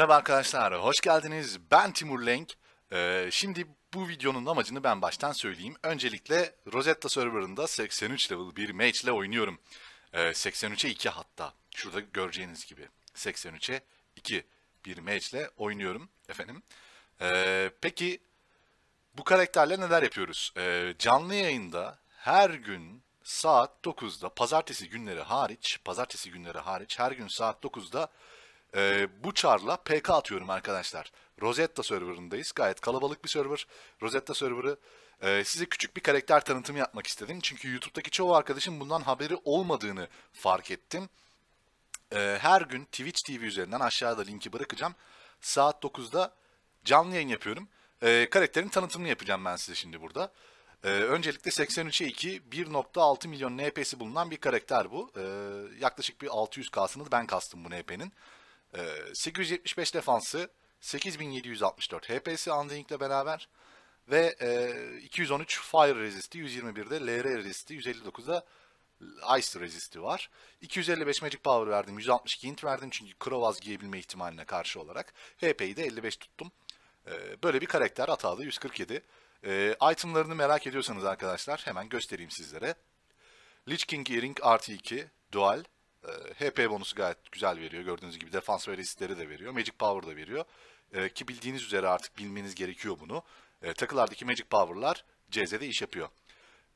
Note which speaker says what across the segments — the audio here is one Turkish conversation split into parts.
Speaker 1: Merhaba arkadaşlar, hoş geldiniz. Ben Timur Lenk. Ee, şimdi bu videonun amacını ben baştan söyleyeyim. Öncelikle Rosetta Server'ında 83 level bir mage ile oynuyorum. Ee, 83'e 2 hatta. Şurada göreceğiniz gibi. 83'e 2 bir mage ile oynuyorum efendim. Ee, peki bu karakterle neler yapıyoruz? Ee, canlı yayında her gün saat 9'da, pazartesi günleri hariç, pazartesi günleri hariç her gün saat 9'da e, bu charla PK atıyorum arkadaşlar. Rosetta serverındayız. Gayet kalabalık bir server. Rosetta serverı e, size küçük bir karakter tanıtımı yapmak istedim. Çünkü YouTube'daki çoğu arkadaşım bundan haberi olmadığını fark ettim. E, her gün Twitch TV üzerinden aşağıda linki bırakacağım. Saat 9'da canlı yayın yapıyorum. E, karakterin tanıtımını yapacağım ben size şimdi burada. Ee, öncelikle 83'e 2 1.6 milyon NP'si bulunan bir karakter bu. Ee, yaklaşık bir 600K'sını ben kastım bu NP'nin. E, ee, 875 defansı, 8764 HP'si Undying'le beraber ve e, 213 Fire Resist'i, 121'de LR Resist'i, 159'da Ice Resist'i var. 255 Magic Power verdim, 162 Int verdim çünkü Krovaz giyebilme ihtimaline karşı olarak. HP'yi de 55 tuttum. E, böyle bir karakter hatalı 147. E, ee, itemlarını merak ediyorsanız arkadaşlar hemen göstereyim sizlere. Lich King Earring artı 2, Dual, e, ee, HP bonusu gayet güzel veriyor. Gördüğünüz gibi defans ve resistleri de veriyor. Magic Power da veriyor. E, ki bildiğiniz üzere artık bilmeniz gerekiyor bunu. E, takılardaki Magic Power'lar CZ'de iş yapıyor.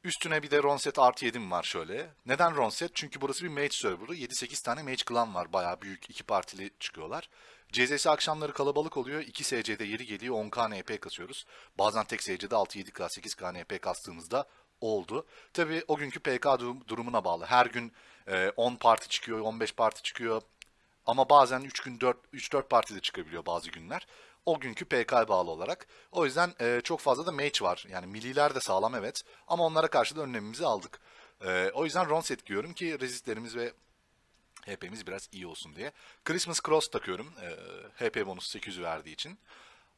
Speaker 1: Üstüne bir de Ronset artı 7'm var şöyle. Neden Ronset? Çünkü burası bir mage serverı. 7-8 tane mage clan var. Bayağı büyük. iki partili çıkıyorlar. CZS akşamları kalabalık oluyor. 2 SC'de yeri geliyor. 10k NP kasıyoruz. Bazen tek SC'de 6-7k 8k NP kastığımızda oldu. Tabii o günkü PK durumuna bağlı. Her gün e, 10 parti çıkıyor, 15 parti çıkıyor. Ama bazen 3 gün 4 3 4 parti de çıkabiliyor bazı günler. O günkü PK bağlı olarak. O yüzden e, çok fazla da match var. Yani milliler de sağlam evet ama onlara karşı da önlemimizi aldık. E, o yüzden Ronset giyiyorum ki rezistlerimiz ve HP'miz biraz iyi olsun diye. Christmas Cross takıyorum. E, HP bonus 800 verdiği için.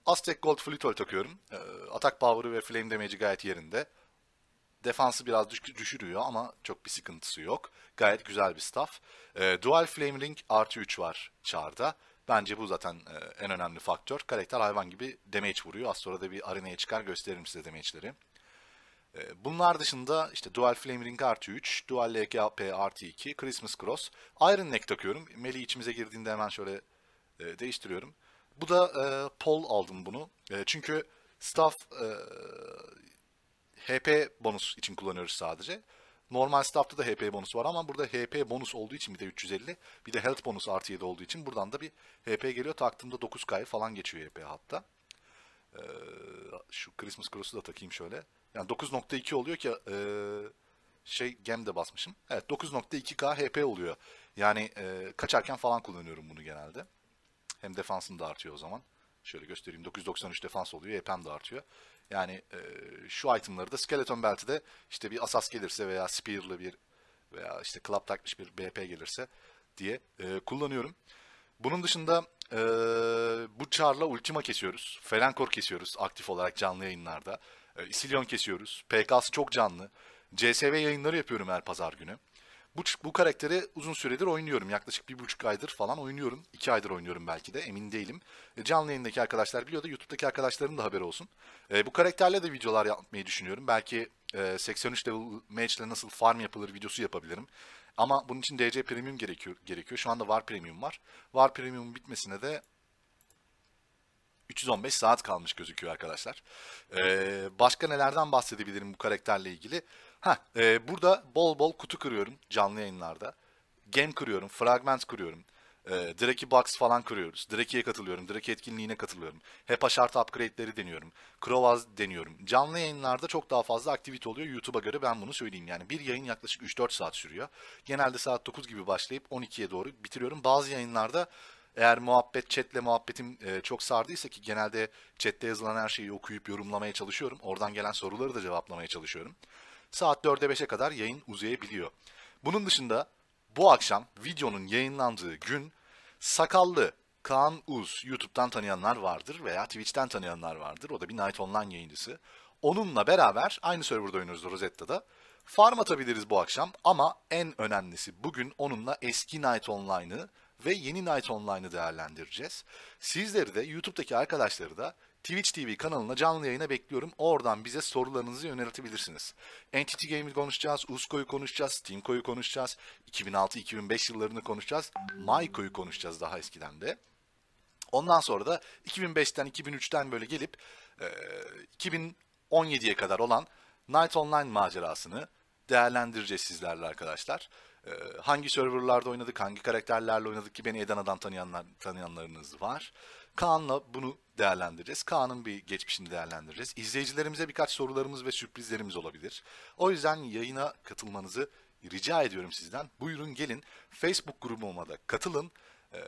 Speaker 1: Aztec Gold Flutol takıyorum. E, atak power'ı ve flame damage'i gayet yerinde. Defansı biraz düşürüyor ama çok bir sıkıntısı yok. Gayet güzel bir staff. E, Dual Flame Ring artı 3 var Char'da. Bence bu zaten e, en önemli faktör. Karakter hayvan gibi damage vuruyor. Az sonra da bir arenaya çıkar gösteririm size damage'leri. E, bunlar dışında işte Dual Flame Ring artı 3, Dual LKP artı 2, Christmas Cross. Iron Neck takıyorum. Meli içimize girdiğinde hemen şöyle e, değiştiriyorum. Bu da e, Pol aldım bunu. E, çünkü staff e, HP bonus için kullanıyoruz sadece. Normal staff'ta da HP bonus var ama burada HP bonus olduğu için bir de 350 bir de health bonus artı 7 olduğu için buradan da bir HP geliyor. Taktığımda 9K falan geçiyor HP hatta. Ee, şu Christmas Cross'u da takayım şöyle. Yani 9.2 oluyor ki e, şey gemde basmışım. Evet 9.2K HP oluyor. Yani e, kaçarken falan kullanıyorum bunu genelde. Hem defansım da artıyor o zaman. Şöyle göstereyim. 993 defans oluyor. HP'm de artıyor. Yani e, şu itemları da Skeleton Belt'i de işte bir Asas gelirse veya Spear'lı bir veya işte Club takmış bir BP gelirse diye e, kullanıyorum. Bunun dışında e, bu charla Ultima kesiyoruz. Felankor kesiyoruz aktif olarak canlı yayınlarda. E, Isilyon kesiyoruz. PK'sı çok canlı. CSV yayınları yapıyorum her pazar günü. Bu, bu karakteri uzun süredir oynuyorum. Yaklaşık bir buçuk aydır falan oynuyorum. iki aydır oynuyorum belki de emin değilim. E, canlı yayındaki arkadaşlar biliyor da YouTube'daki arkadaşlarım da haberi olsun. E, bu karakterle de videolar yapmayı düşünüyorum. Belki e, 83 level mage nasıl farm yapılır videosu yapabilirim. Ama bunun için DC Premium gerekiyor. gerekiyor. Şu anda var Premium var. War Premium'un bitmesine de 315 saat kalmış gözüküyor arkadaşlar. Ee, başka nelerden bahsedebilirim bu karakterle ilgili? Ha, e, burada bol bol kutu kırıyorum canlı yayınlarda. Game kırıyorum, fragment kırıyorum. E, Draki Box falan kırıyoruz. Draki'ye katılıyorum, Draki etkinliğine katılıyorum. hep şart upgrade'leri deniyorum. Krovaz deniyorum. Canlı yayınlarda çok daha fazla aktivite oluyor. YouTube'a göre ben bunu söyleyeyim. Yani bir yayın yaklaşık 3-4 saat sürüyor. Genelde saat 9 gibi başlayıp 12'ye doğru bitiriyorum. Bazı yayınlarda eğer muhabbet, chatle muhabbetim e, çok sardıysa ki genelde chatte yazılan her şeyi okuyup yorumlamaya çalışıyorum. Oradan gelen soruları da cevaplamaya çalışıyorum saat 4'e 5'e kadar yayın uzayabiliyor. Bunun dışında bu akşam videonun yayınlandığı gün sakallı Kaan Uz YouTube'dan tanıyanlar vardır veya Twitch'ten tanıyanlar vardır. O da bir Night Online yayıncısı. Onunla beraber aynı serverda oynuyoruz Rosetta'da. Farm atabiliriz bu akşam ama en önemlisi bugün onunla eski Night Online'ı ve yeni Night Online'ı değerlendireceğiz. Sizleri de YouTube'daki arkadaşları da Twitch TV kanalına canlı yayına bekliyorum. Oradan bize sorularınızı yöneltebilirsiniz. Entity Game'i konuşacağız, Usko'yu konuşacağız, Steamco'yu konuşacağız, 2006-2005 yıllarını konuşacağız, Maiko'yu konuşacağız daha eskiden de. Ondan sonra da 2005'ten 2003'ten böyle gelip e, 2017'ye kadar olan Night Online macerasını değerlendireceğiz sizlerle arkadaşlar. E, hangi serverlarda oynadık, hangi karakterlerle oynadık ki beni Edana'dan tanıyanlar, tanıyanlarınız var. Kaan'la bunu değerlendireceğiz. Kaan'ın bir geçmişini değerlendireceğiz. İzleyicilerimize birkaç sorularımız ve sürprizlerimiz olabilir. O yüzden yayına katılmanızı rica ediyorum sizden. Buyurun gelin Facebook grubuma da katılın. Ee,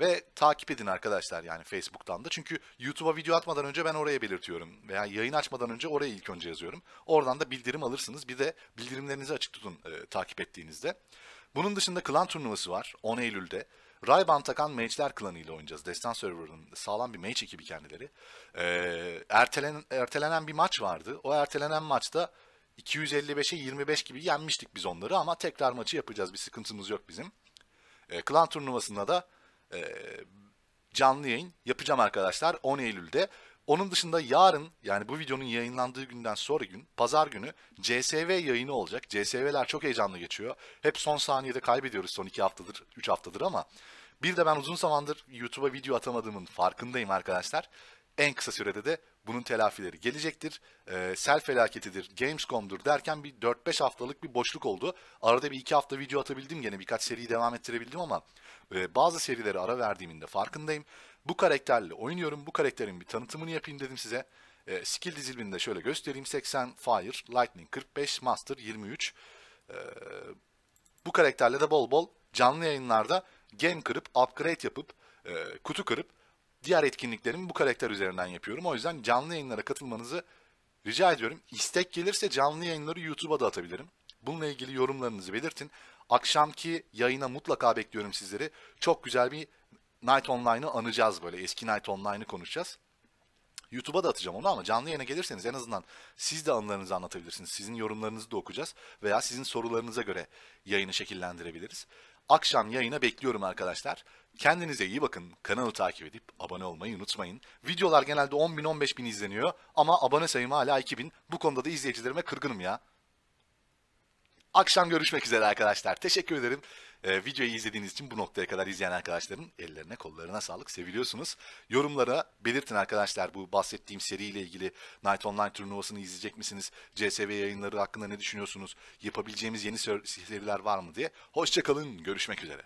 Speaker 1: ve takip edin arkadaşlar yani Facebook'tan da. Çünkü YouTube'a video atmadan önce ben oraya belirtiyorum. Veya yayın açmadan önce oraya ilk önce yazıyorum. Oradan da bildirim alırsınız. Bir de bildirimlerinizi açık tutun e, takip ettiğinizde. Bunun dışında klan turnuvası var 10 Eylül'de. Rayban takan mage'ler klanıyla ile oynayacağız. Destan Server'ın sağlam bir mage ekibi kendileri. Ee, ertelen, ertelenen bir maç vardı. O ertelenen maçta 255'e 25 gibi yenmiştik biz onları ama tekrar maçı yapacağız. Bir sıkıntımız yok bizim. E, klan turnuvasında da e, canlı yayın yapacağım arkadaşlar 10 Eylül'de. Onun dışında yarın yani bu videonun yayınlandığı günden sonra gün pazar günü CSV yayını olacak. CSV'ler çok heyecanlı geçiyor. Hep son saniyede kaybediyoruz son 2 haftadır 3 haftadır ama bir de ben uzun zamandır YouTube'a video atamadığımın farkındayım arkadaşlar en kısa sürede de bunun telafileri gelecektir. E, sel felaketidir, Gamescom'dur derken bir 4-5 haftalık bir boşluk oldu. Arada bir 2 hafta video atabildim gene birkaç seriyi devam ettirebildim ama e, bazı serileri ara verdiğimin de farkındayım. Bu karakterle oynuyorum, bu karakterin bir tanıtımını yapayım dedim size. E, skill dizilimini de şöyle göstereyim. 80 Fire, Lightning 45, Master 23. E, bu karakterle de bol bol canlı yayınlarda game kırıp, upgrade yapıp, e, kutu kırıp diğer etkinliklerimi bu karakter üzerinden yapıyorum. O yüzden canlı yayınlara katılmanızı rica ediyorum. İstek gelirse canlı yayınları YouTube'a da atabilirim. Bununla ilgili yorumlarınızı belirtin. Akşamki yayına mutlaka bekliyorum sizleri. Çok güzel bir Night Online'ı anacağız böyle. Eski Night Online'ı konuşacağız. YouTube'a da atacağım onu ama canlı yayına gelirseniz en azından siz de anılarınızı anlatabilirsiniz. Sizin yorumlarınızı da okuyacağız veya sizin sorularınıza göre yayını şekillendirebiliriz. Akşam yayına bekliyorum arkadaşlar. Kendinize iyi bakın. Kanalı takip edip abone olmayı unutmayın. Videolar genelde 10 bin 15 bin izleniyor ama abone sayım hala 2000. Bu konuda da izleyicilerime kırgınım ya. Akşam görüşmek üzere arkadaşlar. Teşekkür ederim. E, videoyu izlediğiniz için bu noktaya kadar izleyen arkadaşların ellerine kollarına sağlık. Seviliyorsunuz. Yorumlara belirtin arkadaşlar bu bahsettiğim seriyle ilgili Night Online turnuvasını izleyecek misiniz? CSV yayınları hakkında ne düşünüyorsunuz? Yapabileceğimiz yeni seriler var mı diye. Hoşçakalın. Görüşmek üzere.